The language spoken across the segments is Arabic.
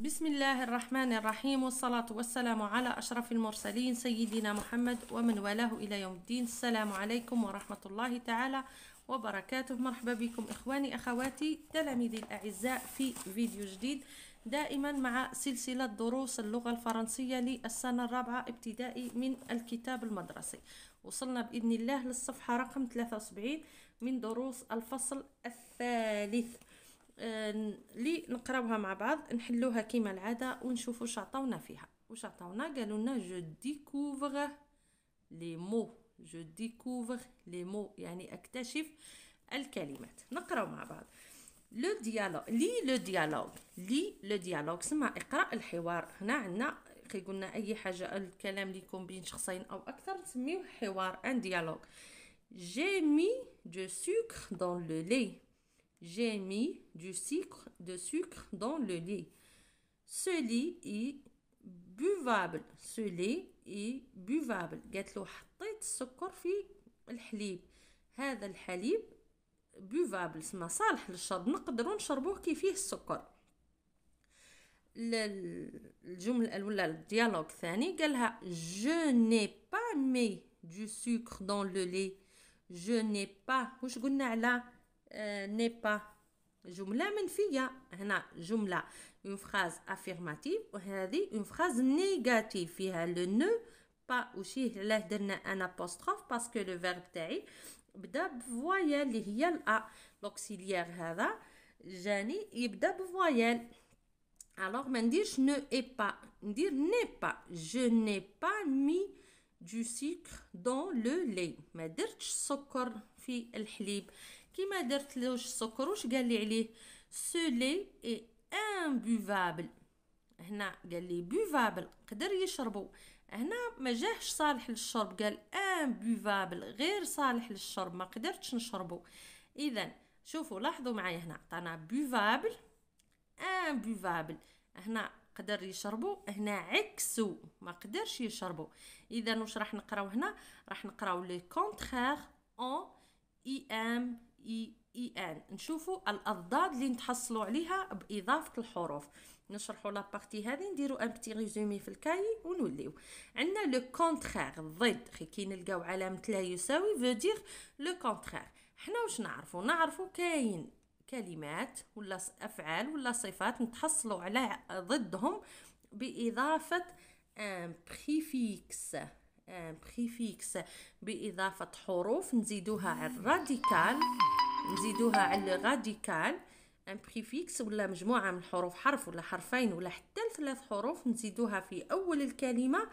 بسم الله الرحمن الرحيم والصلاة والسلام على أشرف المرسلين سيدنا محمد ومن والاه إلى يوم الدين السلام عليكم ورحمة الله تعالى وبركاته مرحبا بكم إخواني أخواتي تلاميذي الأعزاء في فيديو جديد دائما مع سلسلة دروس اللغة الفرنسية للسنة الرابعة ابتدائي من الكتاب المدرسي وصلنا بإذن الله للصفحة رقم 73 من دروس الفصل الثالث آه، لي نقراوها مع بعض نحلوها كيما العاده ونشوفوا واش عطاونا فيها واش عطاونا قالوا لنا جو ديكوفر لي مو جو ديكوفر لي مو يعني اكتشف الكلمات نقراو مع بعض لو ديالوغ لي لو ديالوغ لي لو ديالوغ سما اقرا الحوار هنا عندنا كي قلنا اي حاجه الكلام اللي يكون بين شخصين او اكثر نسميوه حوار ان ديالوغ جي مي دو سوكر دون لو لي J'ai mis du sucre, de sucre dans le lait. Ce lait est buvable. Ce lait est buvable. قالت له حطيت السكر في الحليب. هذا الحليب بوفابل سما صالح للشرب نقدروا نشربوه كي فيه السكر الجملة ولا الديالوج الثاني قالها je n'ai pas mis du sucre dans le lait je n'ai pas واش قلنا على euh, n'est pas. Joumla, men fille ya. Une phrase affirmative ou hè, une phrase négative. Fi halle ne, pas. aussi si, lèh d'un apostrophe parce que le verbe taï, bdab voyel li yal a. L'auxiliaire hada. la, jani, bdab voyel. Alors, men dis je ne e pas. Mdir n'est pas. Je n'ai pas mis du sucre dans le lait. Mdir ch sokor, fi elhlib. كيما درت لوش السكر واش قال لي عليه سولي اي امبوفابل هنا قال لي بوفابل قدر يشربو هنا ما جاهش صالح للشرب قال امبوفابل غير صالح للشرب ما قدرتش نشربو اذا شوفوا لاحظوا معايا هنا عطانا بوفابل امبوفابل هنا قدر يشربو هنا عكسو ما قدرش يشربو اذا واش راح نقراو هنا راح نقراو لي كونترير اون اي ان اي اي ان نشوفوا الاضداد اللي نتحصلوا عليها باضافه الحروف نشرحوا بارتي هذه نديروا ان بتي ريزومي في الكاي ونوليو عندنا لو كونترير ضد كي كي نلقاو علامه لا يساوي فو دير لو كونترير حنا واش نعرفوا نعرفوا كاين كلمات ولا افعال ولا صفات نتحصلوا على ضدهم باضافه ان بريفيكس بريفيكس باضافه حروف نزيدوها على الراديكال نزيدوها على الراديكال ان بريفيكس ولا مجموعه من الحروف حرف ولا حرفين ولا حتى ثلاث حروف نزيدوها في اول الكلمه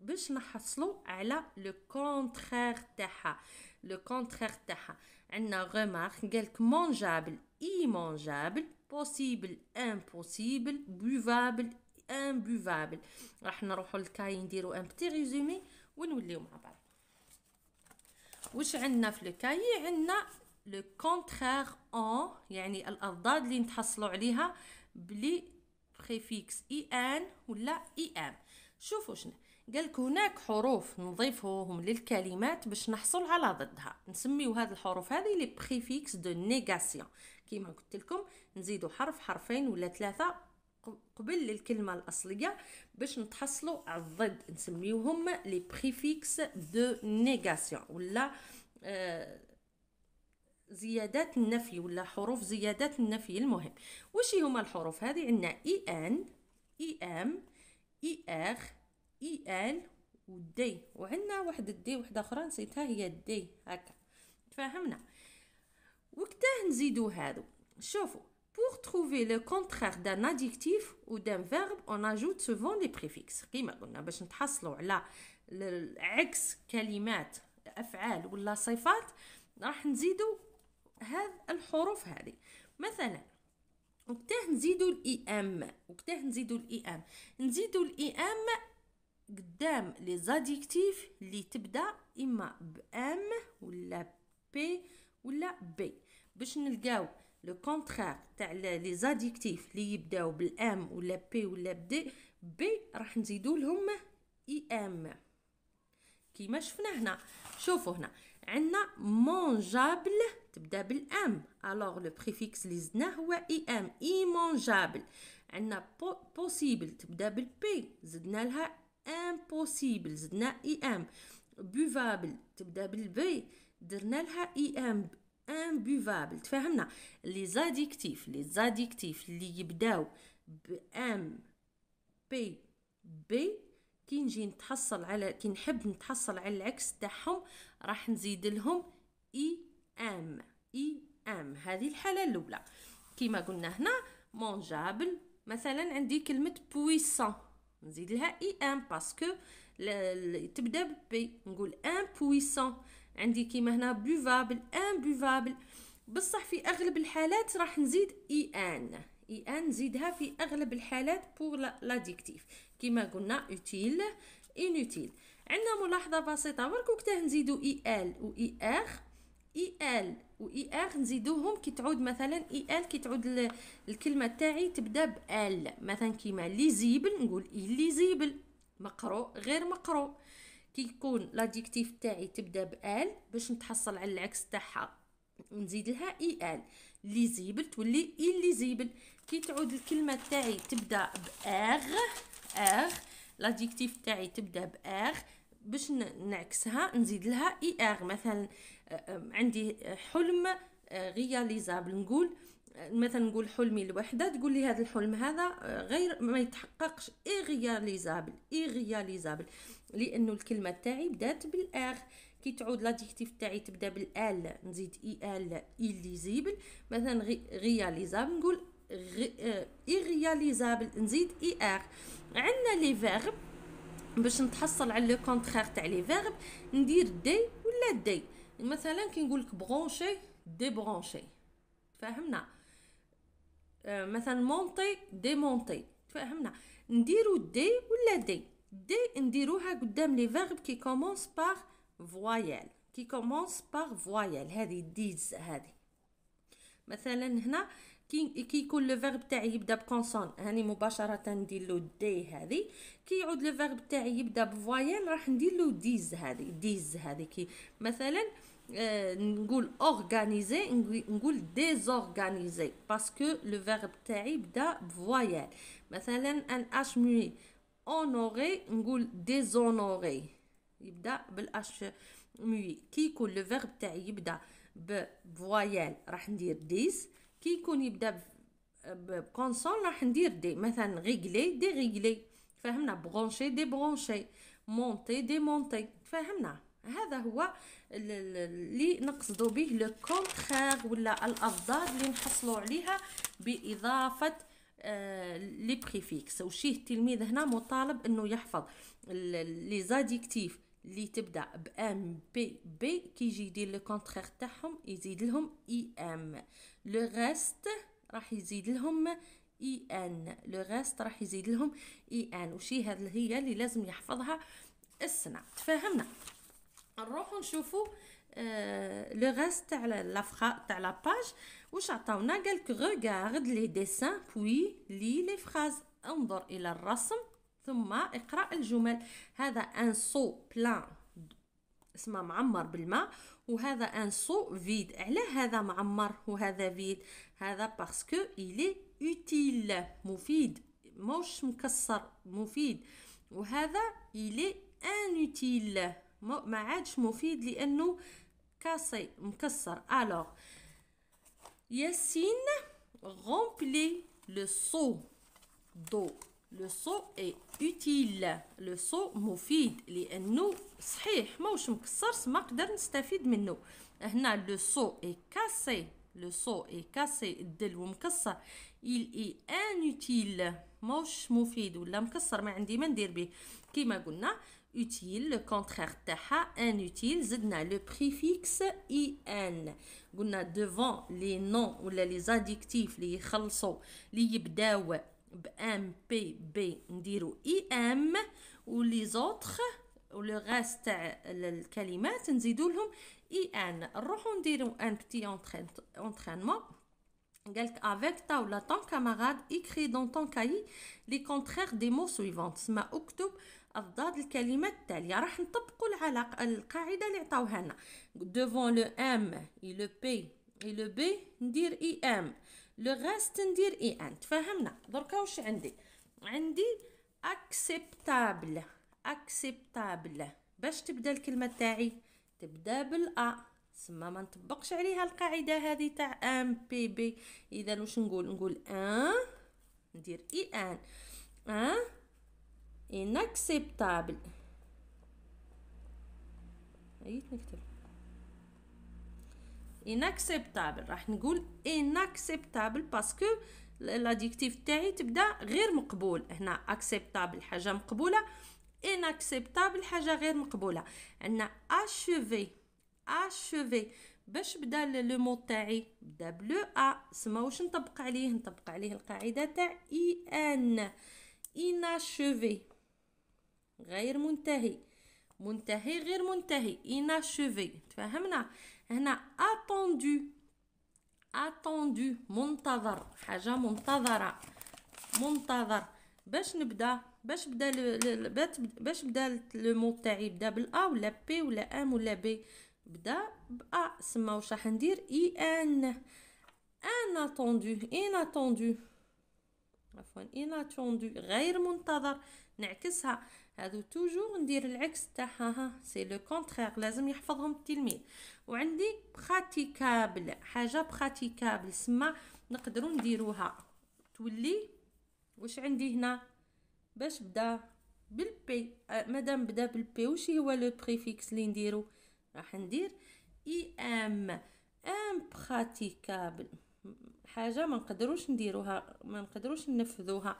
باش نحصلوا على لو كونترير تاعها لو كونترير تاعها عندنا غومارك قالك مونجابل اي مونجابل بوسيبل امبوسيبل بوفابل امبوفابل راح نروحوا للكاي نديرو ان بتي ريزومي ونوليو مع بعض واش عندنا في الكاي عندنا لو كونترير اون يعني الاضداد اللي نتحصلوا عليها بلي بريفيكس اي ان ولا اي ام شوفوا شنو قالك هناك حروف نضيفهم للكلمات باش نحصل على ضدها نسميو هاد الحروف هذه لي بريفيكس دو نيغاسيون كيما قلت لكم نزيدو حرف حرفين ولا ثلاثه قبل الكلمة الأصلية باش نتحصلوا على الضد نسميوهم لي بريفيكس دو نيغاسيون ولا آه، زيادات النفي ولا حروف زيادات النفي المهم وش هما الحروف هذه عندنا اي ان اي ام اي ار اي ال ودي وعندنا واحد الدي وحده اخرى نسيتها هي الدي هكا تفاهمنا وقتاه نزيدو هادو شوفوا Pour trouver le contraire d'un adjectif ou d'un verbe, on ajoute souvent des préfixes. كيما قلنا باش نتحصلوا على عكس كلمات أفعال ولا صفات راح نزيدوا هاد الحروف هذه مثلا وقتاه نزيدوا الاي ام وقتاه نزيدوا الاي ام نزيدوا الاي ام قدام لي زاديكتيف اللي تبدا اما بام ولا بي ولا بي باش نلقاو لو كونترير تاع لي زاديكتيف لي يبداو بالام ولا بي ولا بدي بي راح نزيدو لهم اي ام كيما شفنا هنا شوفوا هنا عندنا مونجابل تبدا بالام الوغ لو بريفيكس لي زدناه هو اي ام اي مونجابل عندنا بوسيبل تبدا بالبي زدنا لها امبوسيبل زدنا اي ام بوفابل تبدا بالبي درنا لها اي ام امبوفابل تفاهمنا لي زاديكتيف لي زاديكتيف اللي يبداو بام بي بي كي نجي نتحصل على كي نحب نتحصل على العكس تاعهم راح نزيد لهم اي ام اي ام هذه الحاله الاولى كيما قلنا هنا مونجابل مثلا عندي كلمه بويسون نزيد لها اي ام باسكو تبدا ببي نقول ان بويسون عندي كيما هنا بوفابل ان بوفابل بصح في اغلب الحالات راح نزيد اي ان اي ان نزيدها في اغلب الحالات بور لاديكتيف كيما قلنا اوتيل انوتيل عندنا ملاحظه بسيطه برك وقتاه نزيدو اي ال و اي اخ اي ال و اي اخ نزيدوهم كي تعود مثلا اي ال كي تعود الكلمه تاعي تبدا ب ال مثلا كيما ليزيبل نقول اي ليزيبل مقروء غير مقروء كي يكون لاديكتيف تاعي تبدا بال باش نتحصل على العكس تاعها نزيد لها اي e ال ليزيبل تولي الليزيبل كي تعود الكلمه تاعي تبدا باغ اغ لاديكتيف تاعي تبدا باغ باش نعكسها نزيد لها اي e اغ مثلا آه، عندي حلم رياليزابل آه، نقول مثلا نقول حلمي لوحده تقول لي هذا الحلم هذا آه، غير ما يتحققش اغياليزابل اغياليزابل لانه الكلمه تاعي بدات بالاغ كي تعود لادجيكتيف تاعي تبدا بالال نزيد اي ال ايليزيبل مثلا غي غياليزابل نقول آه، اغياليزابل نزيد اي ار عندنا لي فيرب باش نتحصل على لو كونترير تاع لي فيرب ندير دي ولا دي مثلا كي نقول لك برونشي ديبرونشي فهمنا آه، مثلا مونطي دي مونطي تفهمنا نديرو دي ولا دي دي نديروها قدام لي فيرب كي كومونس باغ فوايل كي كومونس باغ فوايل هذه ديز هذه مثلا هنا كي كي يكون لو فيرب تاعي يبدا بكونسون هاني مباشره ندير له دي هذه كي يعود لو فيرب تاعي يبدا بفوايل راح ندير له ديز هذه ديز هذه كي مثلا آه نقول اورغانيزي نقول ديزورغانيزي باسكو لو فيرب تاعي بدا بفوايال مثلا ان اش مي اونوري نقول ديزونوري يبدا بالاش مي كي يكون لو فيرب تاعي يبدا بفوايال راح ندير ديز كي يكون يبدا بكونسون راح ندير دي مثلا ريغلي دي ريغلي فهمنا برونشي دي برونشي مونتي دي مونتي فهمنا هذا هو اللي نقصدو به لو كونترير ولا الاضداد اللي نحصلو عليها باضافه آه لي بريفيكس وشيه التلميذ هنا مطالب انه يحفظ لي زاديكتيف اللي تبدا بام بي بي كيجي يدير لو كونترير تاعهم يزيد لهم اي ام لو ريست راح يزيد لهم اي ان لو ريست راح يزيد لهم اي ان وشي هذه هي اللي لازم يحفظها السنه تفاهمنا نروحو نشوفو لو آه، غاست تاع لافخا تاع لاباج واش عطاونا قالك غوغارد لي ديسان بوي لي لي فراز انظر الى الرسم ثم اقرا الجمل هذا ان سو بلان اسمه معمر بالماء وهذا ان سو فيد علاه هذا معمر وهذا فيد هذا باسكو الي اوتيل مفيد موش مكسر مفيد وهذا الي ان اوتيل ما عادش مفيد لانه كاسي مكسر الوغ ياسين غومبلي لو سو دو لو سو اي اوتيل لو سو مفيد لانه صحيح ماهوش مكسر ما نقدر نستفيد منه هنا لو سو اي كاسي لو سو اي كاسي الدلو مكسر il est inutile ماهوش مفيد ولا مكسر ما عندي ما ندير به كيما قلنا utile, le contraire taha, inutile, zidna le préfixe in. Gouna devant les noms ou les adjectifs, les khalso, les yibdaw, m p, b, i m ou les autres, ou le reste, les kalimat, nzidou i n. Rohon dirou un petit entraînement. Avec ta ou la ton camarade, écris dans ton cahier les contraires des mots suivants. Ma octobre أضداد الكلمة التالية راح نطبقوا العلاقة القاعدة اللي عطاوها لنا دوفون لو ام اي لو بي اي لو بي ندير اي ام لو غاست ندير اي e ان تفهمنا دركا واش عندي عندي اكسبتابل اكسبتابل باش تبدا الكلمة تاعي تبدا بالأ سما ما نطبقش عليها القاعدة هذه تاع ام بي بي اذا واش نقول نقول ان ندير اي ان ان inacceptable عييت نكتب inacceptable راح نقول inacceptable باسكو الاديكتيف تاعي تبدا غير مقبول هنا acceptable حاجه مقبوله inacceptable حاجه غير مقبوله عندنا achevé achevé باش بدا لو مو تاعي بدا بلو ا سما واش نطبق عليه نطبق عليه القاعده تاع اي ان inachevé غير منتهي منتهي غير منتهي inachevé تفهمنا هنا attendu attendu منتظر حاجة منتظرة منتظر باش نبدا باش بدا باش بدا لو مو تاعي بدا بالا ولا بي ولا ام ولا بي بدا با سما واش راح ندير اي ان ان ان اتوندو عفوا ان اتوندو غير منتظر نعكسها هادو توجور ندير العكس تاعها ها سي لو كونترير لازم يحفظهم التلميذ وعندي براتيكابل حاجه براتيكابل سما نقدروا نديروها تولي واش عندي هنا باش بدا بالبي آه، مادام بدا بالبي واش هو لو بريفيكس اللي نديرو راح ندير اي ام ام براتيكابل حاجه ما نقدروش نديروها ما نقدروش ننفذوها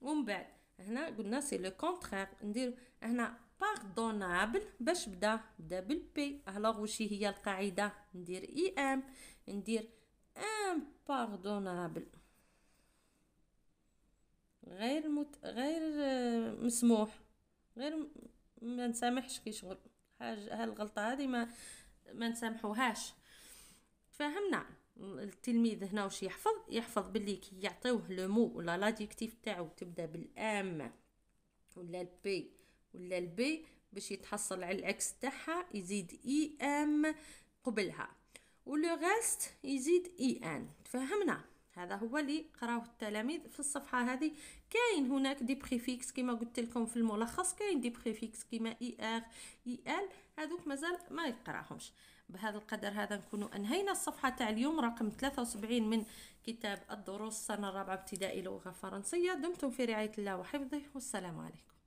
ومن بعد هنا قلنا سي لو كونترير ندير هنا باردونابل باش بدا بدا بالبي الوغ وشي هي القاعده ندير اي e ام ندير ام باردونابل غير مت... غير آه، مسموح غير ما نسامحش كي شغل حاجه هالغلطه هذه ما ما نسامحوهاش فهمنا التلميذ هنا واش يحفظ يحفظ باللي كي يعطيوه لو مو ولا لاديكتيف تاعو تبدا بالام ولا البي ولا البي باش يتحصل على الاكس تاعها يزيد اي ام قبلها ولو غاست يزيد اي ان تفهمنا هذا هو اللي قراوه التلاميذ في الصفحه هذه كاين هناك دي بريفيكس كما قلت لكم في الملخص كاين دي بريفيكس كما اي ار اي ال هذوك مازال ما يقراهمش بهذا القدر هذا نكون انهينا الصفحه تاع اليوم رقم 73 من كتاب الدروس السنه الرابعه ابتدائي لغه فرنسيه دمتم في رعايه الله وحفظه والسلام عليكم